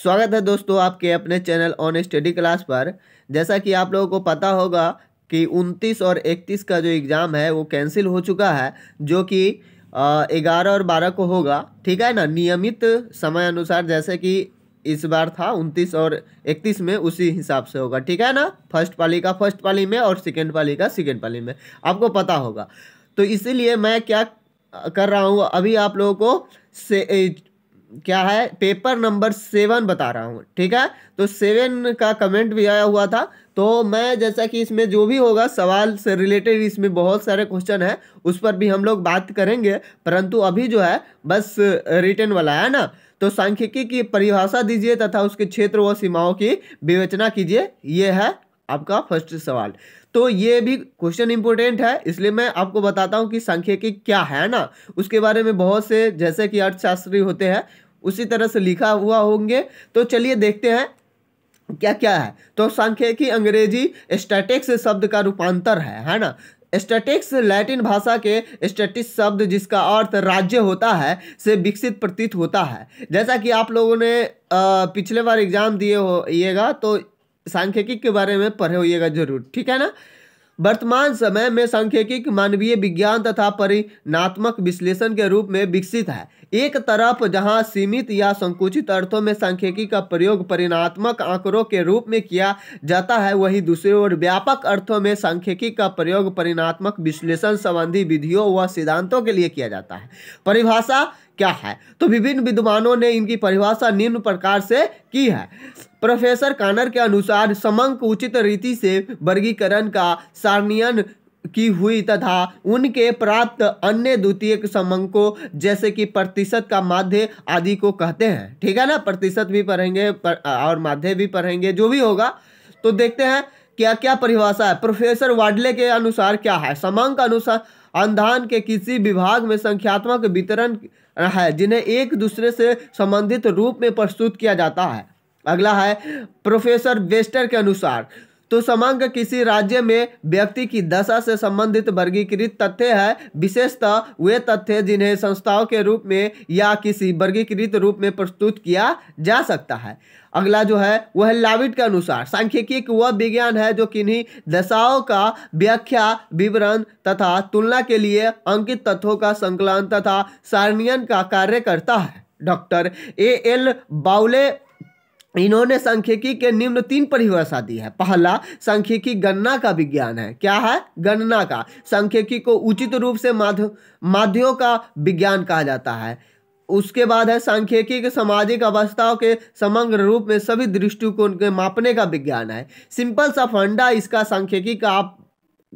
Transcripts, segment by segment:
स्वागत है दोस्तों आपके अपने चैनल ऑन स्टडी क्लास पर जैसा कि आप लोगों को पता होगा कि 29 और 31 का जो एग्ज़ाम है वो कैंसिल हो चुका है जो कि ग्यारह और बारह को होगा ठीक है ना नियमित समय अनुसार जैसे कि इस बार था उनतीस और इकतीस में उसी हिसाब से होगा ठीक है ना फर्स्ट पाली का फर्स्ट पाली में और सेकेंड पाली का सेकेंड पाली में आपको पता होगा तो इसीलिए मैं क्या कर रहा हूँ अभी आप लोगों को से क्या है पेपर नंबर सेवन बता रहा हूँ ठीक है तो सेवन का कमेंट भी आया हुआ था तो मैं जैसा कि इसमें जो भी होगा सवाल से रिलेटेड इसमें बहुत सारे क्वेश्चन है उस पर भी हम लोग बात करेंगे परंतु अभी जो है बस रिटर्न वाला है ना तो सांख्यिकी की परिभाषा दीजिए तथा उसके क्षेत्र व सीमाओं की विवेचना कीजिए ये है आपका फर्स्ट सवाल तो ये भी क्वेश्चन इंपॉर्टेंट है इसलिए मैं आपको बताता हूँ कि सांख्यिकी क्या है ना उसके बारे में बहुत से जैसे कि अर्थशास्त्री होते हैं उसी तरह से लिखा हुआ होंगे तो चलिए देखते हैं क्या क्या है तो सांख्यिकी अंग्रेजी स्टैटिक्स शब्द का रूपांतर है है ना स्टैटिक्स लैटिन भाषा के स्टैटिक्स शब्द जिसका अर्थ राज्य होता है से विकसित प्रतीत होता है जैसा कि आप लोगों ने पिछले बार एग्जाम दिए होगा तो सांख्यिकी के बारे में पढ़े होइएगा जरूर ठीक है ना वर्तमान समय में सांख्यिकी मानवीय विज्ञान तथा परिणात्मक विश्लेषण के रूप में विकसित है एक तरफ जहां सीमित या संकुचित अर्थों में सांख्यिकी का प्रयोग परिणात्मक आंकड़ों के रूप में किया जाता है वहीं दूसरी ओर व्यापक अर्थों में सांख्यिकी का प्रयोग परिणात्मक विश्लेषण संबंधी विधियों व सिद्धांतों के लिए किया जाता है परिभाषा क्या है तो विभिन्न विद्वानों ने इनकी परिभाषा निम्न प्रकार से की है प्रोफेसर कानर के अनुसार समंक उचित रीति से वर्गीकरण का सारणियन की हुई तथा उनके प्राप्त अन्य द्वितीय समंकों जैसे कि प्रतिशत का माध्य आदि को कहते हैं ठीक है ना प्रतिशत भी पढ़ेंगे पर, और माध्य भी पढ़ेंगे जो भी होगा तो देखते हैं क्या क्या परिभाषा है प्रोफेसर वाडले के अनुसार क्या है समंक अनुसार अनुदान के किसी विभाग में संख्यात्मक वितरण है जिन्हें एक दूसरे से संबंधित रूप में प्रस्तुत किया जाता है अगला है प्रोफेसर वेस्टर के अनुसार तो समांग किसी राज्य में व्यक्ति की दशा से संबंधित वर्गीकृत तथ्य है विशेषतः वे तथ्य जिन्हें संस्थाओं के रूप में या किसी वर्गीकृत रूप में प्रस्तुत किया जा सकता है अगला जो है वह लाविट के अनुसार सांख्यिकी वह विज्ञान है जो किन्हीं दशाओं का व्याख्या विवरण तथा तुलना के लिए अंकित तथ्यों का संकलन तथा सारणियन का कार्य करता है डॉक्टर ए एल बाउले इन्होंने सांख्यिकी के निम्न तीन परिभाषा दी है पहला सांख्यिकी गणना का विज्ञान है क्या है गणना का सांख्यिकी को उचित रूप से माध्य माध्यों का विज्ञान कहा जाता है उसके बाद है सांख्यिकी के सामाजिक अवस्थाओं के समग्र रूप में सभी दृष्टिकोण के मापने का विज्ञान है सिंपल सा फंडा इसका सांख्यिकी का आप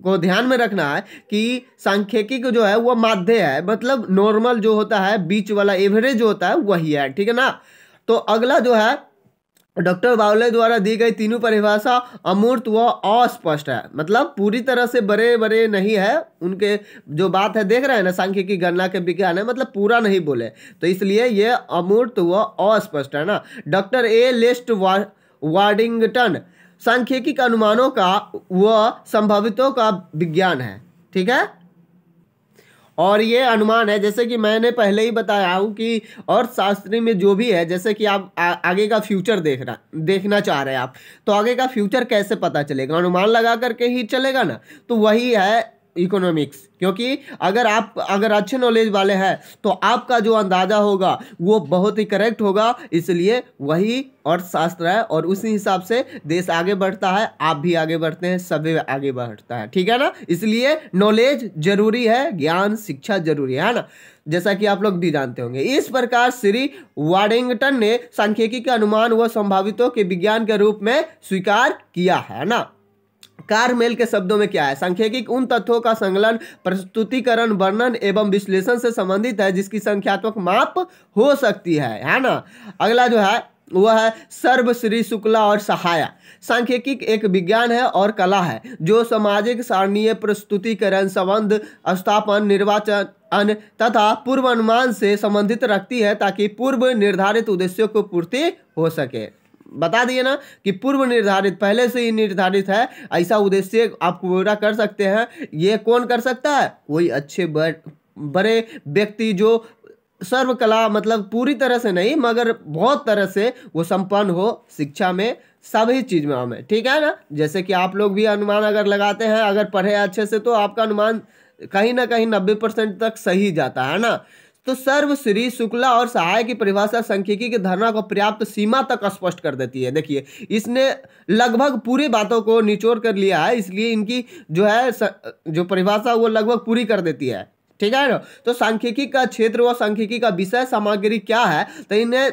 को ध्यान में रखना है कि सांख्यिकी जो है वह माध्य है मतलब नॉर्मल जो होता है बीच वाला एवरेज होता है वही है ठीक है ना तो अगला जो है डॉक्टर बावले द्वारा दी गई तीनों परिभाषा अमूर्त व अस्पष्ट है मतलब पूरी तरह से बड़े बड़े नहीं है उनके जो बात है देख रहे हैं ना सांख्यिकी गणना के विज्ञान है मतलब पूरा नहीं बोले तो इसलिए ये अमूर्त व अस्पष्ट है ना डॉक्टर ए लेस्ट वार्डिंगटन सांख्यिकी अनुमानों का व संभावितों का विज्ञान है ठीक है और ये अनुमान है जैसे कि मैंने पहले ही बताया हूँ कि और शास्त्री में जो भी है जैसे कि आप आ, आगे का फ्यूचर देखना देखना चाह रहे हैं आप तो आगे का फ्यूचर कैसे पता चलेगा अनुमान लगा करके ही चलेगा ना तो वही है इकोनॉमिक्स क्योंकि अगर आप अगर अच्छे नॉलेज वाले हैं तो आपका जो अंदाज़ा होगा वो बहुत ही करेक्ट होगा इसलिए वही अर्थशास्त्र है और उसी हिसाब से देश आगे बढ़ता है आप भी आगे बढ़ते हैं सभी आगे बढ़ता है ठीक है ना इसलिए नॉलेज जरूरी है ज्ञान शिक्षा जरूरी है ना जैसा कि आप लोग भी जानते होंगे इस प्रकार श्री वाडिंगटन ने सांख्यिकी के अनुमान व संभावितों के विज्ञान के रूप में स्वीकार किया है ना कारमेल के शब्दों में क्या है सांख्यिकी उन तथ्यों का संकलन प्रस्तुतिकरण वर्णन एवं विश्लेषण से संबंधित है जिसकी संख्यात्मक माप हो सकती है है ना अगला जो है वह है सर्वश्री शुक्ला और सहाया सांख्यिकी एक विज्ञान है और कला है जो सामाजिक सारणीय प्रस्तुतिकरण संबंध स्थापन निर्वाचन अन तथा पूर्वानुमान से संबंधित रखती है ताकि पूर्व निर्धारित उद्देश्यों को पूर्ति हो सके बता दिए ना कि पूर्व निर्धारित पहले से ही निर्धारित है ऐसा उद्देश्य आप पूरा कर सकते हैं ये कौन कर सकता है कोई अच्छे बड़े व्यक्ति जो सर्व कला मतलब पूरी तरह से नहीं मगर बहुत तरह से वो संपन्न हो शिक्षा में सभी चीज़ में हमें ठीक है ना जैसे कि आप लोग भी अनुमान अगर लगाते हैं अगर पढ़े अच्छे से तो आपका अनुमान कहीं ना कहीं नब्बे परसेंट तक सही जाता है ना तो सर्व श्री शुक्ला और सहाय की परिभाषा सांख्यिकी की धारणा को पर्याप्त सीमा तक स्पष्ट कर देती है देखिए इसने लगभग पूरी बातों को निचोड़ कर लिया है इसलिए इनकी जो है जो परिभाषा वो लगभग पूरी कर देती है ठीक है ना तो सांख्यिकी का क्षेत्र व सांख्यिकी का विषय सामग्री क्या है तो इन्हें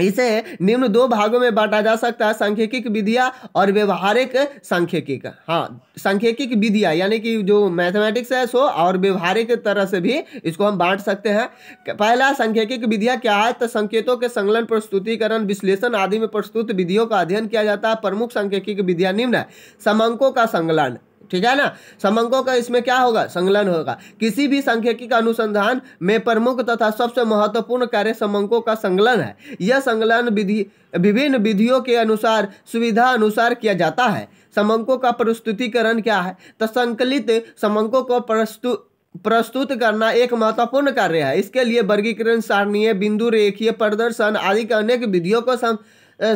इसे निम्न दो भागों में बांटा जा सकता है सांख्यिक विधिया और व्यवहारिक सांख्यिक हाँ सांख्यिकी विधिया यानी कि जो मैथमेटिक्स है सो और व्यवहारिक तरह से भी इसको हम बांट सकते हैं पहला सांख्यिकी विधिया क्या है तो संकेतों के संगलन प्रस्तुतिकरण विश्लेषण आदि में प्रस्तुत विधियों का अध्ययन किया जाता है प्रमुख सांख्यिकी विधिया निम्न है समंकों का संगलन ठीक है ना समंकों का इसमें क्या होगा संगलन होगा किसी भी सांख्यिकी का अनुसंधान में प्रमुख तथा सबसे महत्वपूर्ण कार्य समंकों का संगलन है यह संगलन विधि विभिन्न विधियों के अनुसार सुविधा अनुसार किया जाता है समंकों का प्रस्तुतिकरण क्या है तो संकलित समंकों को प्रस्तुत प्रस्तुत करना एक महत्वपूर्ण कार्य है इसके लिए वर्गीकरण सारणीय बिंदु रेखीय प्रदर्शन आदि के अनेक विधियों को सम,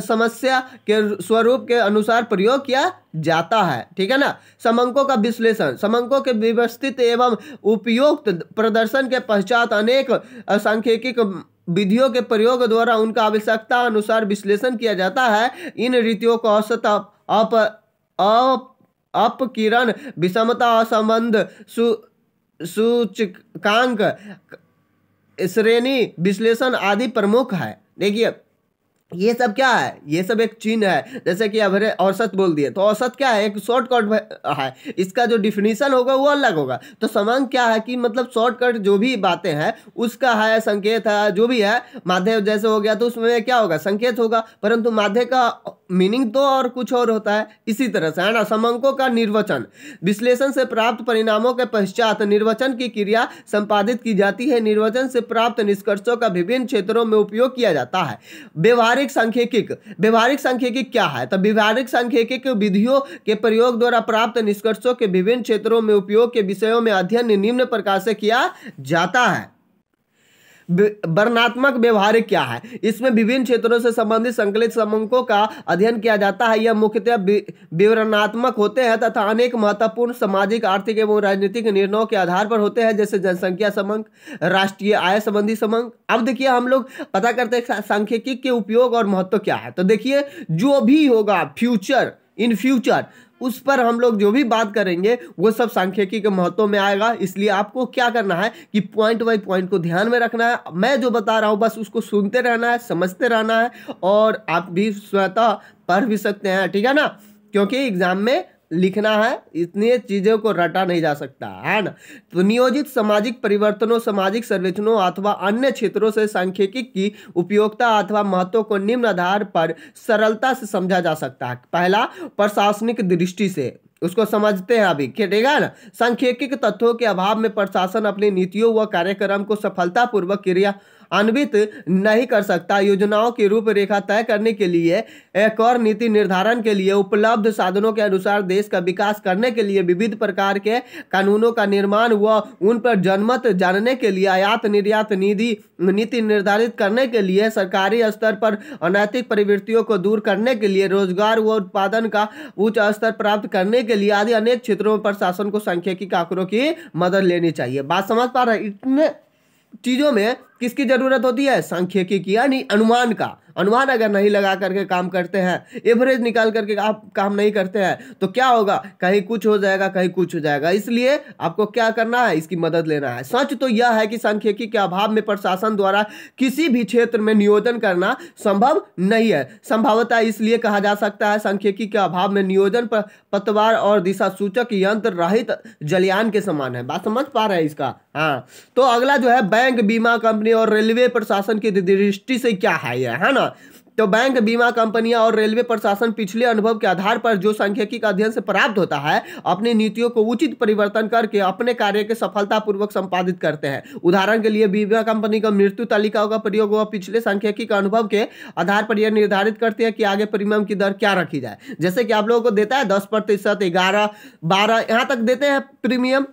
समस्या के स्वरूप के अनुसार प्रयोग किया जाता है ठीक है ना समंकों का विश्लेषण समंकों के व्यवस्थित एवं उपयुक्त प्रदर्शन के पश्चात अनेक सांख्यिकी विधियों के प्रयोग द्वारा उनका आवश्यकता अनुसार विश्लेषण किया जाता है इन रीतियों को औसत अप अप अपकिरण विषमता असंबंध सु सूचकांक श्रेणी विश्लेषण आदि प्रमुख है देखिए ये सब क्या है ये सब एक चिन्ह है जैसे कि अब औसत बोल दिए तो औसत क्या है एक शॉर्टकट है इसका जो डिफिनीशन होगा वो अलग होगा तो समांग क्या है कि मतलब शॉर्टकट जो भी बातें हैं उसका है संकेत है जो भी है माध्य जैसे हो गया तो उसमें क्या होगा संकेत होगा परंतु माध्य का मीनिंग तो और कुछ और होता है इसी तरह से है ना समांकों का निर्वचन विश्लेषण से प्राप्त परिणामों के पश्चात निर्वचन की क्रिया संपादित की जाती है निर्वचन से प्राप्त निष्कर्षों का विभिन्न क्षेत्रों में उपयोग किया जाता है व्यवहारिक व्यवहारिक सांख्यिक व्यवहारिक सांख्यिकी क्या है तो व्यवहारिक सांख्यिक विधियों के प्रयोग द्वारा प्राप्त निष्कर्षों के विभिन्न क्षेत्रों में उपयोग के विषयों में अध्ययन निम्न प्रकार से किया जाता है वर्णात्मक व्यवहार क्या है इसमें विभिन्न क्षेत्रों से संबंधित संकलित समूहों का अध्ययन किया जाता है यह मुख्यतः विवरणात्मक होते हैं तथा अनेक महत्वपूर्ण सामाजिक आर्थिक एवं राजनीतिक निर्णयों के आधार पर होते हैं जैसे जनसंख्या समंक राष्ट्रीय आय संबंधी समंक अब देखिए हम लोग पता करते हैं सांख्यिकी के उपयोग और महत्व क्या है तो देखिए जो भी होगा फ्यूचर इन फ्यूचर उस पर हम लोग जो भी बात करेंगे वो सब सांख्यिकी के महत्व में आएगा इसलिए आपको क्या करना है कि पॉइंट बाई पॉइंट को ध्यान में रखना है मैं जो बता रहा हूँ बस उसको सुनते रहना है समझते रहना है और आप भी स्वतः पढ़ भी सकते हैं ठीक है ना क्योंकि एग्जाम में लिखना है इतनी चीज़ों को रटा नहीं जा सकता है ना तो नियोजित सामाजिक परिवर्तनों सामाजिक सर्वेक्षणों अथवा अन्य क्षेत्रों से सांख्यिकी की उपयोगिता अथवा महत्व को निम्न आधार पर सरलता से समझा जा सकता है पहला प्रशासनिक दृष्टि से उसको समझते हैं अभी ठीक है ना सांख्यिकी तत्वों के अभाव में प्रशासन अपनी नीतियों व कार्यक्रम को सफलतापूर्वक क्रिया अन्वित नहीं कर सकता योजनाओं की रूपरेखा तय करने के लिए एक और नीति निर्धारण के लिए उपलब्ध साधनों के अनुसार देश का विकास करने के लिए विविध प्रकार के कानूनों का निर्माण व उन पर जनमत जानने के लिए आयात निर्यात निधि नीति निर्धारित करने के लिए सरकारी स्तर पर अनैतिक प्रवृत्तियों को दूर करने के लिए रोजगार व उत्पादन का उच्च स्तर प्राप्त करने के लिए आदि अनेक क्षेत्रों में प्रशासन को की आंकड़ों की मदद लेनी चाहिए बात समझ पा रहे इतने चीज़ों में किसकी जरूरत होती है सांख्यिकी की यानी अनुमान का अनुमान अगर नहीं लगा करके काम करते हैं एवरेज निकाल करके आप काम नहीं करते हैं तो क्या होगा कहीं कुछ हो जाएगा कहीं कुछ हो जाएगा इसलिए आपको क्या करना है इसकी मदद लेना है सच तो यह है कि सांख्यिकी के अभाव में प्रशासन द्वारा किसी भी क्षेत्र में नियोजन करना संभव नहीं है संभवता इसलिए कहा जा सकता है सांख्यिकी के अभाव में नियोजन पतवार और दिशा सूचक यंत्र रहित जलियान के समान है बात समझ पा रहे हैं इसका हाँ तो अगला जो है बैंक बीमा कंपनी कंपनी और रेलवे प्रशासन की दृष्टि से क्या है यह है ना तो बैंक बीमा कंपनियां और रेलवे प्रशासन पिछले अनुभव के आधार पर जो सांख्यिकी का अध्ययन से प्राप्त होता है अपनी नीतियों को उचित परिवर्तन करके अपने कार्य के सफलतापूर्वक संपादित करते हैं उदाहरण के लिए बीमा कंपनी का मृत्यु तालिका का प्रयोग वह पिछले सांख्यिकी सांख्यिकीय अनुभव के आधार पर यह निर्धारित करते हैं कि आगे प्रीमियम की दर क्या रखी जाए जैसे कि आप लोगों को देता है दस प्रतिशत ग्यारह बारह यहाँ तक देते हैं प्रीमियम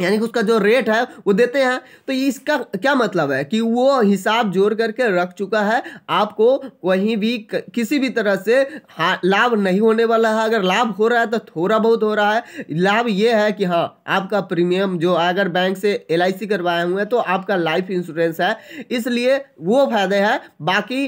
यानी कि उसका जो रेट है वो देते हैं तो इसका क्या मतलब है कि वो हिसाब जोड़ करके रख चुका है आपको कहीं भी किसी भी तरह से हाँ लाभ नहीं होने वाला है अगर लाभ हो रहा है तो थोड़ा बहुत हो रहा है लाभ ये है कि हाँ आपका प्रीमियम जो अगर बैंक से एल करवाए हुए हैं तो आपका लाइफ इंश्योरेंस है इसलिए वो फायदे हैं बाकी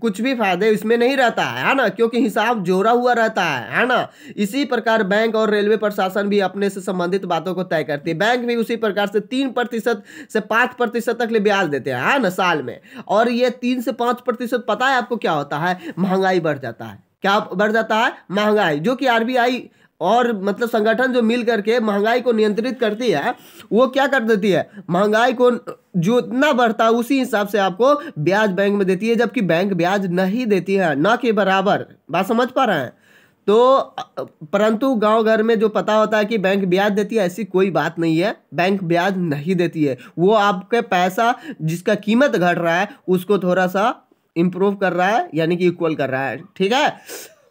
कुछ भी फायदे इसमें नहीं रहता है ना क्योंकि हिसाब जोड़ा हुआ रहता है है ना इसी प्रकार बैंक और रेलवे प्रशासन भी अपने से संबंधित बातों को तय करती है बैंक भी उसी प्रकार से तीन प्रतिशत से पाँच प्रतिशत तक ले ब्याज देते हैं है ना साल में और ये तीन से पाँच प्रतिशत पता है आपको क्या होता है महंगाई बढ़ जाता है क्या बढ़ जाता है महंगाई जो कि आर और मतलब संगठन जो मिल करके महंगाई को नियंत्रित करती है वो क्या कर देती है महंगाई को जो इतना बढ़ता है उसी हिसाब से आपको ब्याज बैंक में देती है जबकि बैंक ब्याज नहीं देती है ना के बराबर बात समझ पा रहे हैं तो परंतु गांव घर में जो पता होता है कि बैंक ब्याज देती है ऐसी कोई बात नहीं है बैंक ब्याज नहीं देती है वो आपके पैसा जिसका कीमत घट रहा है उसको थोड़ा सा इम्प्रूव कर रहा है यानी कि इक्वल कर रहा है ठीक है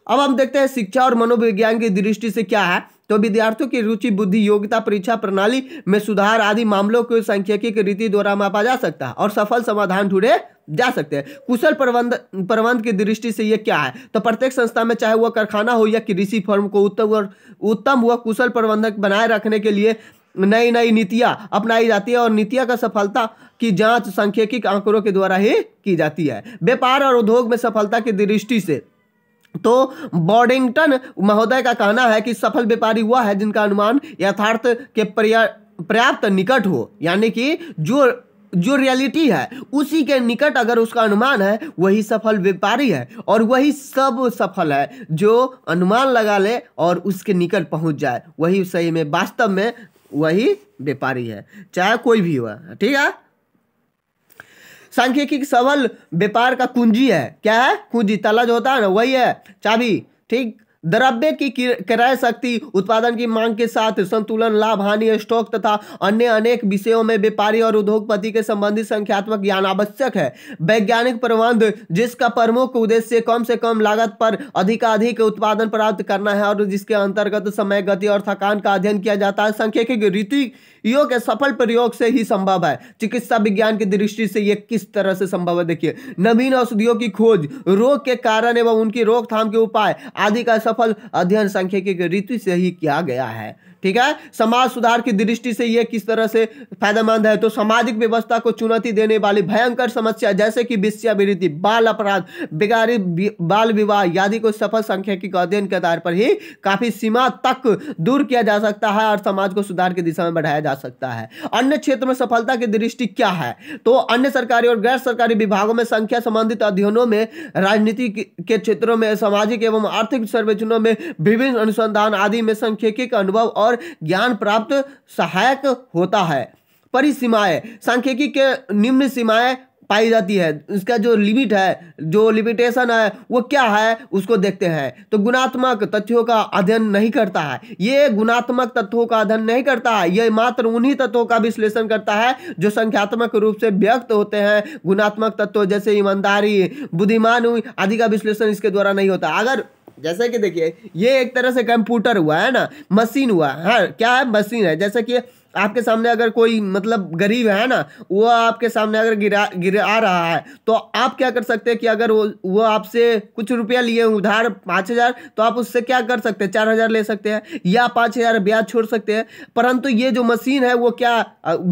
अब हम देखते हैं शिक्षा और मनोविज्ञान की दृष्टि से क्या है तो विद्यार्थियों की रुचि बुद्धि योग्यता परीक्षा प्रणाली में सुधार आदि मामलों को सांख्यिकी रीति द्वारा मापा जा सकता है और सफल समाधान ढूंढे जा सकते हैं कुशल प्रबंध प्रबंध की दृष्टि से यह क्या है तो प्रत्येक संस्था में चाहे वह कारखाना हो या कृषि फर्म को उत्तम और उत्तम हुआ कुशल प्रबंधक बनाए रखने के लिए नई नई नीतियाँ अपनाई जाती है और नीतियाँ का सफलता की जाँच सांख्यिकी आंकड़ों के द्वारा ही की जाती है व्यापार और उद्योग में सफलता की दृष्टि से तो बॉडिंगटन महोदय का कहना है कि सफल व्यापारी वह है जिनका अनुमान यथार्थ के पर्याप्त निकट हो यानी कि जो जो रियलिटी है उसी के निकट अगर उसका अनुमान है वही सफल व्यापारी है और वही सब सफल है जो अनुमान लगा ले और उसके निकट पहुंच जाए वही सही में वास्तव में वही व्यापारी है चाहे कोई भी हुआ ठीक है सांख्यिकी सबल व्यापार का कुंजी है क्या है कुंजी ताला जो होता है ना वही है चाबी ठीक द्रव्य की क्रय शक्ति उत्पादन की मांग के साथ संतुलन लाभ हानि स्टॉक तथा अन्य अनेक विषयों में व्यापारी और उद्योगपति के संबंधित संख्यात्मक ज्ञान आवश्यक है वैज्ञानिक प्रबंध जिसका प्रमुख उद्देश्य कम से कम लागत पर अधिकाधिक उत्पादन प्राप्त करना है और जिसके अंतर्गत समय गति और थकान का अध्ययन किया जाता है सांख्यिक रीतियों के सफल प्रयोग से ही संभव है चिकित्सा विज्ञान की दृष्टि से यह किस तरह से संभव है देखिए नवीन औषधियों की खोज रोग के कारण एवं उनकी रोकथाम के उपाय आदि का सफल अध्ययन सांख्यिकी रीति से ही किया गया है ठीक है समाज सुधार की दृष्टि से यह किस तरह से फायदेमंद है तो सामाजिक व्यवस्था को चुनौती देने वाली भयंकर समस्या जैसे कि विश्यावृत्ति बाल अपराध बिगाड़ी बाल विवाह आदि को सफल संख्या अध्ययन के आधार पर ही काफी सीमा तक दूर किया जा सकता है और समाज को सुधार की दिशा में बढ़ाया जा सकता है अन्य क्षेत्र में सफलता की दृष्टि क्या है तो अन्य सरकारी और गैर सरकारी विभागों में संख्या संबंधित अध्ययनों में राजनीति के क्षेत्रों में सामाजिक एवं आर्थिक सर्वेक्षणों में विभिन्न अनुसंधान आदि में संख्यिक अनुभव और और ज्ञान प्राप्त सहायक होता है परिसीमाएँ सांख्यिकी के निम्न सीमाएँ पाई जाती है इसका जो लिमिट है जो लिमिटेशन है वो क्या है उसको देखते हैं तो गुणात्मक तथ्यों का अध्ययन नहीं करता है ये गुणात्मक तत्वों का अध्ययन नहीं करता है ये मात्र उन्हीं तत्वों का विश्लेषण करता है जो संख्यात्मक रूप से व्यक्त होते हैं गुणात्मक तत्व जैसे ईमानदारी बुद्धिमान आदि का विश्लेषण इसके द्वारा नहीं होता अगर जैसे कि देखिए ये एक तरह से कंप्यूटर हुआ है ना मशीन हुआ हाँ क्या है मशीन है जैसे कि आपके सामने अगर कोई मतलब गरीब है ना वो आपके सामने अगर गिरा गिरा रहा है तो आप क्या कर सकते हैं कि अगर वो वो आपसे कुछ रुपया लिए उधार पाँच हज़ार तो आप उससे क्या कर सकते हैं चार हज़ार ले सकते हैं या पाँच हज़ार ब्याज छोड़ सकते हैं परंतु ये जो मशीन है वो क्या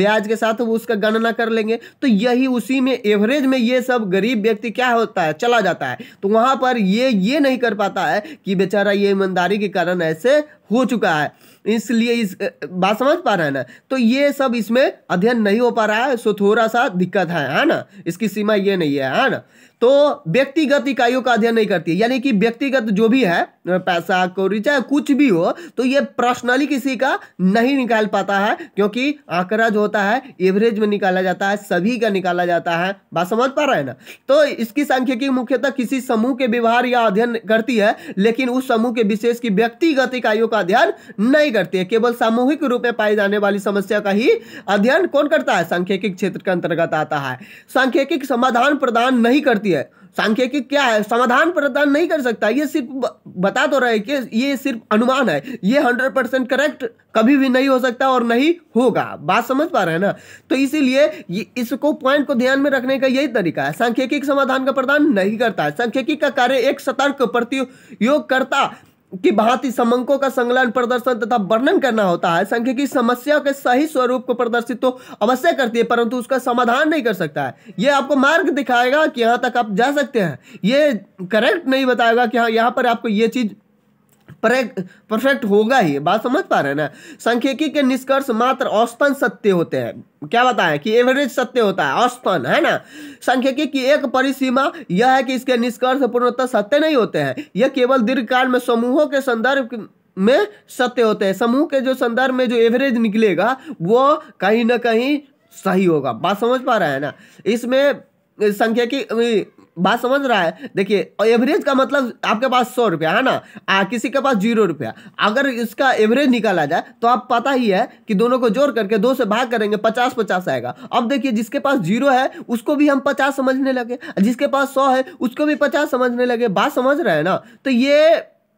ब्याज के साथ वो उसका गणना कर लेंगे तो यही उसी में एवरेज में ये सब गरीब व्यक्ति क्या होता है चला जाता है तो वहाँ पर ये ये नहीं कर पाता है कि बेचारा ये ईमानदारी के कारण ऐसे हो चुका है इसलिए इस बात समझ पा रहे हैं ना तो ये सब इसमें अध्ययन नहीं हो पा रहा है सो थोड़ा सा दिक्कत है है ना इसकी सीमा ये नहीं है है ना तो व्यक्तिगत इकाइयों का अध्ययन नहीं करती है यानी कि व्यक्तिगत जो भी है पैसा कौड़ी चाहे कुछ भी हो तो ये पर्सनली किसी का नहीं निकाल पाता है क्योंकि आंकड़ा जो होता है एवरेज में निकाला जाता है सभी का निकाला जाता है बात समझ पा रहे हैं ना तो इसकी सांख्यिकी मुख्यतः किसी समूह के व्यवहार या अध्ययन करती है लेकिन उस समूह के विशेष की व्यक्तिगत इकाइयों का अध्ययन नहीं करती है केवल सामूहिक रूप में पाई जाने वाली समस्या का ही अध्ययन कौन करता है सांख्यिकी क्षेत्र के अंतर्गत आता है सांख्यिकी समाधान प्रदान नहीं करती सकती है सांख्यिकी क्या है समाधान प्रदान नहीं कर सकता ये सिर्फ बता तो रहा है कि ये सिर्फ अनुमान है ये हंड्रेड परसेंट करेक्ट कभी भी नहीं हो सकता और नहीं होगा बात समझ पा रहे हैं ना तो इसीलिए इसको पॉइंट को ध्यान में रखने का यही तरीका है सांख्यिकी समाधान का प्रदान नहीं करता है सांख्यिकी का कार्य एक सतर्क प्रतियोग करता की भांति समंकों का संगलन प्रदर्शन तथा वर्णन करना होता है संख्य की समस्या के सही स्वरूप को प्रदर्शित तो अवश्य करती है परंतु उसका समाधान नहीं कर सकता है ये आपको मार्ग दिखाएगा कि यहाँ तक आप जा सकते हैं ये करेक्ट नहीं बताएगा कि हाँ यहाँ पर आपको ये चीज़ परफेक्ट होगा ही बात समझ पा रहे हैं ना सांख्यिकी के निष्कर्ष मात्र औसतन सत्य होते हैं क्या बताएं कि एवरेज सत्य होता है औसतन है ना संख्यकी की एक परिसीमा यह है कि इसके निष्कर्ष पूर्णतः सत्य नहीं होते हैं यह केवल दीर्घकाल में समूहों के संदर्भ में सत्य होते हैं समूह के जो संदर्भ में जो एवरेज निकलेगा वो कहीं ना कहीं सही होगा बात समझ पा रहे हैं ना इसमें संख्या की बात समझ रहा है देखिए एवरेज का मतलब आपके पास सौ रुपया है ना आ, किसी के पास जीरो रुपया अगर इसका एवरेज निकाला जाए तो आप पता ही है कि दोनों को जोड़ करके दो से भाग करेंगे पचास पचास आएगा अब देखिए जिसके पास जीरो है उसको भी हम पचास समझने लगे जिसके पास सौ है उसको भी पचास समझने लगे बात समझ रहे हैं ना तो ये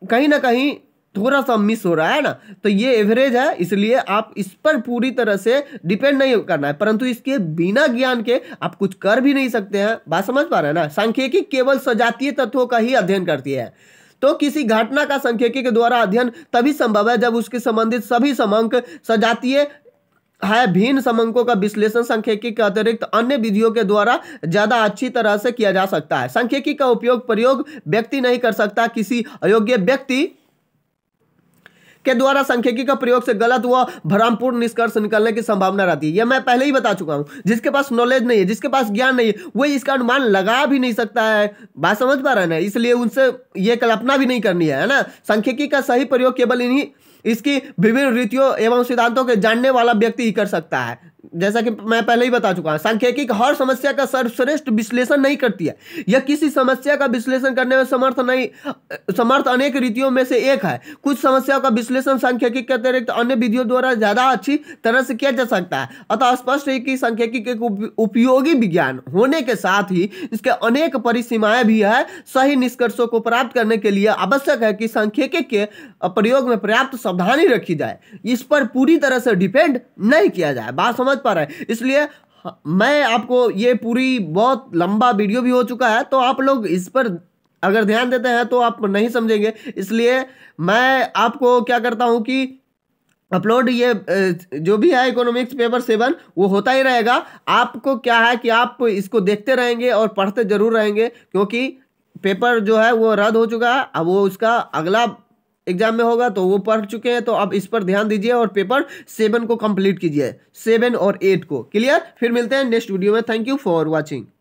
कहीं ना कहीं थोड़ा सा मिस हो रहा है ना तो ये एवरेज है इसलिए आप इस पर पूरी तरह से डिपेंड नहीं करना है परंतु इसके बिना ज्ञान के आप कुछ कर भी नहीं सकते हैं बात समझ पा रहे हैं ना सांख्यिकी केवल सजातीय तत्वों का ही अध्ययन करती है तो किसी घटना का सांख्यिकी के द्वारा अध्ययन तभी संभव है जब उसके संबंधित सभी समंक सजातीय है भिन्न समंकों का विश्लेषण सांख्यिकी के अतिरिक्त अन्य विधियों के द्वारा ज्यादा अच्छी तरह से किया जा सकता है सांख्यिकी का उपयोग प्रयोग व्यक्ति नहीं कर सकता किसी अयोग्य व्यक्ति के द्वारा संख्यकी का प्रयोग से गलत व भ्रमपूर्ण निष्कर्ष निकलने की संभावना रहती है यह मैं पहले ही बता चुका हूं जिसके पास नॉलेज नहीं है जिसके पास ज्ञान नहीं है वो इसका अनुमान लगा भी नहीं सकता है बात समझ पा रहे हैं इसलिए उनसे यह कल्पना भी नहीं करनी है ना संख्यकी का सही प्रयोग केवल इन्हीं इसकी विभिन्न रीतियों एवं सिद्धांतों के जानने वाला व्यक्ति ही कर सकता है जैसा कि मैं पहले ही बता चुका हूं सांख्यिकी हर समस्या का सर्वश्रेष्ठ विश्लेषण नहीं करती है यह किसी समस्या का विश्लेषण करने में समर्थ नहीं समर्थ अनेक रीतियों में से एक है कुछ समस्याओं का विश्लेषण सांख्यिकी के अतिरिक्त अन्य विधियों द्वारा ज्यादा अच्छी तरह से किया जा सकता है अतः स्पष्ट है कि सांख्यिकी एक उपयोगी विज्ञान होने के साथ ही इसके अनेक परिसीमाएं भी है सही निष्कर्षों को प्राप्त करने के लिए आवश्यक है कि सांख्यिकी के प्रयोग में पर्याप्त सावधानी रखी जाए इस पर पूरी तरह से डिपेंड नहीं किया जाए बात समझ पा रहा है इसलिए मैं आपको ये पूरी बहुत लंबा वीडियो भी हो चुका है तो आप लोग इस पर अगर ध्यान देते हैं तो आप नहीं समझेंगे इसलिए मैं आपको क्या करता हूँ कि अपलोड ये जो भी है इकोनॉमिक्स पेपर सेवन वो होता ही रहेगा आपको क्या है कि आप इसको देखते रहेंगे और पढ़ते जरूर रहेंगे क्योंकि पेपर जो है वो रद्द हो चुका है अब वो उसका अगला एग्जाम में होगा तो वो पढ़ चुके हैं तो अब इस पर ध्यान दीजिए और पेपर सेवन को कंप्लीट कीजिए सेवन और एट को क्लियर फिर मिलते हैं नेक्स्ट वीडियो में थैंक यू फॉर वॉचिंग